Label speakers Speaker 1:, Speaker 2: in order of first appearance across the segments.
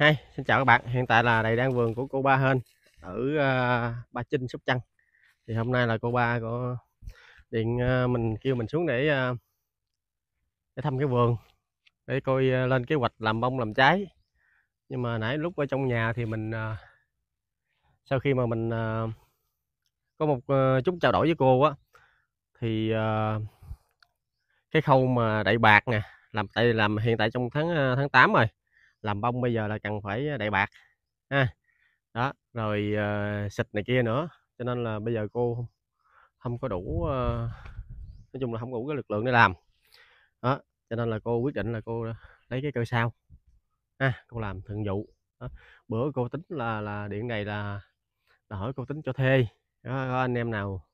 Speaker 1: Hi, xin chào các bạn. Hiện tại là đây đang vườn của cô Ba Hên ở uh, Ba Chinh, Sóc Trăng. Thì hôm nay là cô Ba có điện uh, mình kêu mình xuống để uh, để thăm cái vườn để coi uh, lên kế hoạch làm bông làm trái. Nhưng mà nãy lúc ở trong nhà thì mình uh, sau khi mà mình uh, có một uh, chút trao đổi với cô á thì uh, cái khâu mà đậy bạc nè, làm tại làm hiện tại trong tháng uh, tháng 8 rồi làm bông bây giờ là cần phải ờ, đại bạc ha đó rồi uh, xịt này kia nữa cho nên là bây giờ cô không, không có đủ uh, nói chung là không có đủ cái lực lượng để làm đó cho nên là cô quyết định là cô lấy cái cây sao ha cô làm thường vụ đó. bữa cô tính là là điện này là là hỏi cô tính cho thuê đó, có anh em nào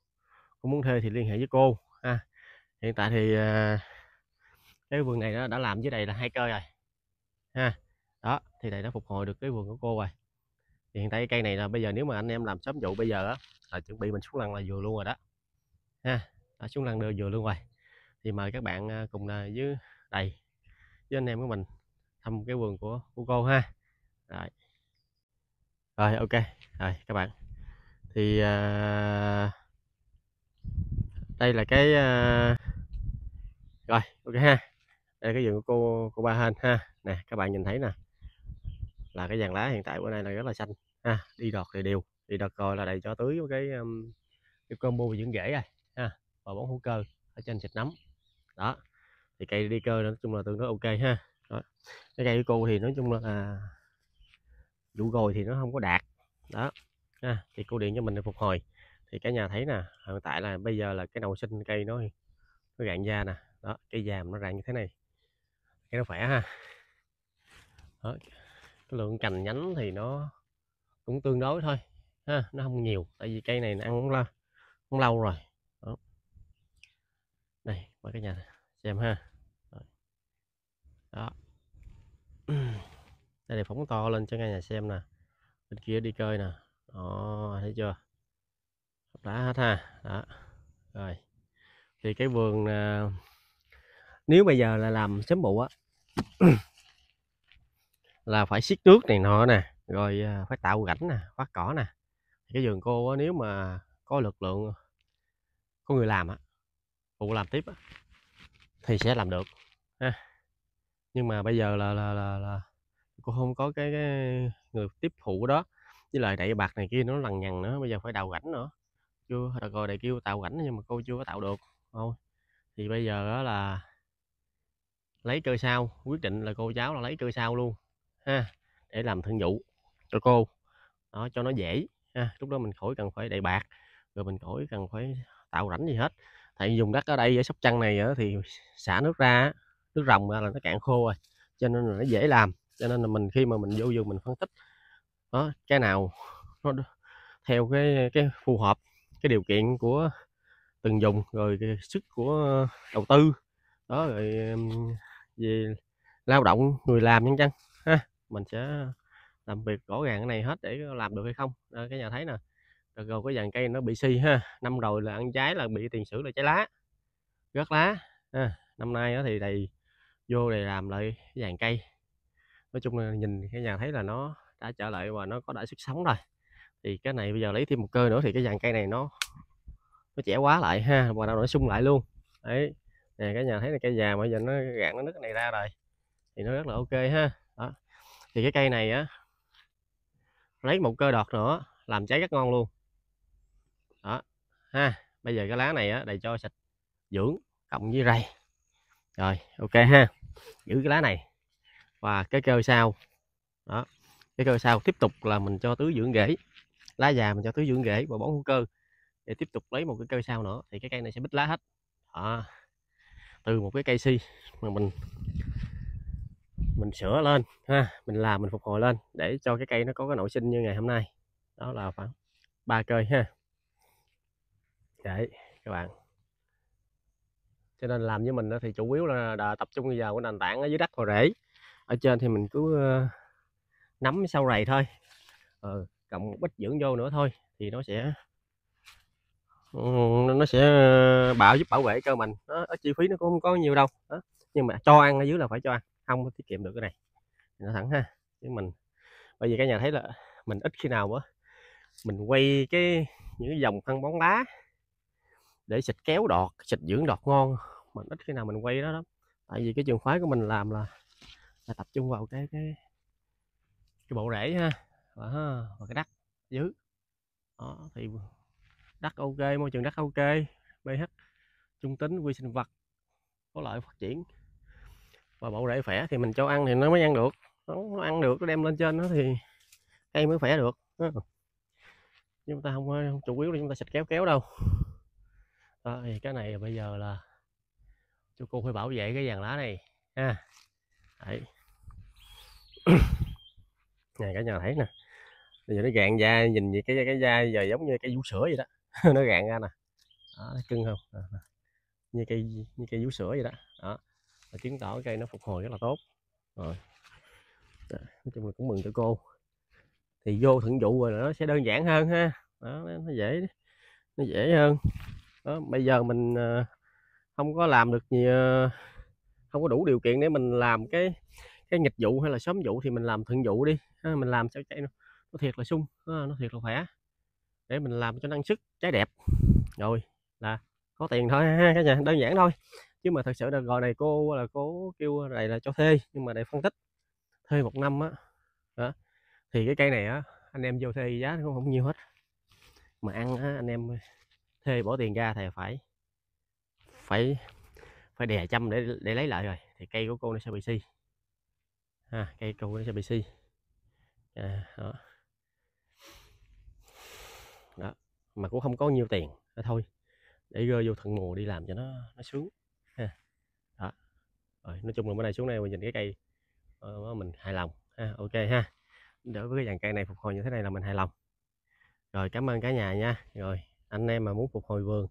Speaker 1: cũng muốn thuê thì liên hệ với cô ha hiện tại thì uh, cái vườn này nó đã làm dưới đây là hai cây rồi ha thì thầy đã phục hồi được cái vườn của cô rồi thì hiện tại cái cây này là bây giờ nếu mà anh em làm sớm vụ bây giờ á là chuẩn bị mình xuống lăn là vừa luôn rồi đó ha đã xuống lăn được vừa luôn rồi thì mời các bạn à, cùng là với đầy với anh em của mình thăm cái vườn của của cô ha rồi rồi ok rồi các bạn thì uh, đây là cái uh, rồi ok ha đây là cái vườn của cô cô ba hên ha nè các bạn nhìn thấy nè là cái dàn lá hiện tại bữa nay là rất là xanh ha à, đi đọt thì đều đi đọt rồi là đầy cho tưới cái um, cái combo dưỡng rễ rồi ha và bón hữu cơ ở trên xịt nấm đó thì cây đi cơ nói chung là tương đối ok ha đó. cái cây của cô thì nói chung là à, vụ gồi thì nó không có đạt đó ha. thì cô điện cho mình để phục hồi thì cả nhà thấy nè hiện tại là bây giờ là cái đầu sinh cây nó nó rạn da nè đó cây giàm nó rạn như thế này cái nó khỏe ha đó cái lượng cành nhánh thì nó cũng tương đối thôi ha nó không nhiều tại vì cây này nó ăn cũng lâu, cũng lâu rồi đó. đây qua cái nhà xem ha đó đây này phóng to lên cho ngay nhà xem nè bên kia đi chơi nè đó thấy chưa đã hết ha đó rồi thì cái vườn à, nếu bây giờ là làm sớm bụ á là phải xiết nước này nọ nè rồi à, phải tạo rãnh nè phát cỏ nè cái vườn cô á, nếu mà có lực lượng có người làm á phụ làm tiếp á thì sẽ làm được ha nhưng mà bây giờ là là là, là cô không có cái, cái người tiếp phụ đó với lại đậy bạc này kia nó lằng nhằng nữa bây giờ phải đào rãnh nữa chưa được rồi đại kêu tạo rãnh nhưng mà cô chưa có tạo được thôi thì bây giờ đó là lấy cơ sao, quyết định là cô cháu là lấy cơ sao luôn ha để làm thương vụ cho cô đó cho nó dễ ha lúc đó mình khỏi cần phải đầy bạc rồi mình khỏi cần phải tạo rảnh gì hết tại dùng đất ở đây ở sóc trăng này thì xả nước ra nước rồng ra là nó cạn khô rồi cho nên là nó dễ làm cho nên là mình khi mà mình vô vườn mình phân tích đó cái nào nó theo cái cái phù hợp cái điều kiện của từng dùng rồi sức của đầu tư đó rồi về lao động người làm nhân dân ha mình sẽ làm việc rõ ràng cái này hết để làm được hay không à, cái nhà thấy nè rồi, rồi cái dàn cây nó bị si ha năm rồi là ăn trái là bị tiền sử là trái lá gắt lá à, năm nay thì đầy vô để làm lại dàn cây nói chung là nhìn cái nhà thấy là nó đã trở lại và nó có đại sức sống rồi thì cái này bây giờ lấy thêm một cơ nữa thì cái dàn cây này nó nó trẻ quá lại ha và nó sung lại luôn đấy nè cái nhà thấy là cây già bây giờ nó gạn nó nứt này ra rồi thì nó rất là ok ha thì cái cây này á lấy một cơ đọt nữa làm trái rất ngon luôn đó ha bây giờ cái lá này á đầy cho sạch dưỡng cộng với rây rồi ok ha giữ cái lá này và cái cơ sau đó cái cơ sau tiếp tục là mình cho tưới dưỡng rễ lá già mình cho tưới dưỡng rễ và bón hữu cơ để tiếp tục lấy một cái cây sau nữa thì cái cây này sẽ bít lá hết đó. từ một cái cây si mà mình mình sửa lên ha mình làm mình phục hồi lên để cho cái cây nó có cái nội sinh như ngày hôm nay đó là khoảng ba cây ha đấy các bạn cho nên làm với mình thì chủ yếu là đã tập trung vào cái nền tảng ở dưới đất hồi rễ ở trên thì mình cứ nắm sau rầy thôi ừ, cộng một ít dưỡng vô nữa thôi thì nó sẽ ừ, nó sẽ ờ, bảo giúp bảo vệ cho mình nó chi phí nó cũng không có nhiều đâu đó. nhưng mà cho ăn ở dưới là phải cho ăn không có tiết kiệm được cái này nó thẳng ha chứ mình bởi vì cả nhà thấy là mình ít khi nào á mình quay cái những cái dòng phân bóng lá để xịt kéo đọt xịt dưỡng đọt ngon mình ít khi nào mình quay đó lắm tại vì cái trường phái của mình làm là, là tập trung vào cái cái cái bộ rễ ha và, và cái đất dưới đó, thì đất ok môi trường đất ok ph trung tính vi sinh vật có lợi phát triển và bộ rễ khỏe thì mình cho ăn thì nó mới ăn được nó, nó ăn được nó đem lên trên nó thì cây mới khỏe được chúng ta không, không chủ yếu là chúng ta sạch kéo kéo đâu đó, thì cái này bây giờ là cho cô phải bảo vệ cái vàng lá này ha đấy này cả nhà thấy nè bây giờ nó gạn da nhìn như cái cái da giờ giống như cái vú sữa vậy đó nó gạn ra nè đó, cưng không à, như cây như cây vú sữa vậy đó, đó và chứng tỏ cây nó phục hồi rất là tốt rồi đó, nói chung là cũng mừng cho cô thì vô thận vụ rồi nó sẽ đơn giản hơn ha đó, nó dễ nó dễ hơn đó, bây giờ mình ờ, không có làm được nhiều ờ, không có đủ điều kiện để mình làm cái cái nghịch vụ hay là sớm vụ thì mình làm thận vụ đi ha, mình làm sao chạy nó, nó thiệt là sung nó, thiệt là khỏe để mình làm cho năng sức trái đẹp rồi là có tiền thôi ha cả nhà đơn giản thôi chứ mà thật sự là gọi này cô là cô kêu này là cho thuê nhưng mà để phân tích thuê một năm á đó. thì cái cây này á anh em vô thuê giá nó cũng không nhiều hết mà ăn á, anh em thuê bỏ tiền ra thì phải phải phải đè chăm để để lấy lại rồi thì cây của cô nó sẽ bị si à, cây cô nó sẽ bị si à, đó. đó mà cũng không có nhiều tiền thôi để rơi vô thận mùa đi làm cho nó nó sướng rồi ờ, nói chung là bữa nay xuống đây mình nhìn cái cây ờ, mình hài lòng ha ok ha đối với cái dàn cây này phục hồi như thế này là mình hài lòng rồi cảm ơn cả nhà nha rồi anh em mà muốn phục hồi vườn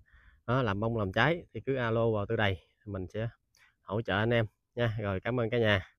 Speaker 1: đó, làm bông làm trái thì cứ alo vào tôi đây mình sẽ hỗ trợ anh em nha rồi cảm ơn cả nhà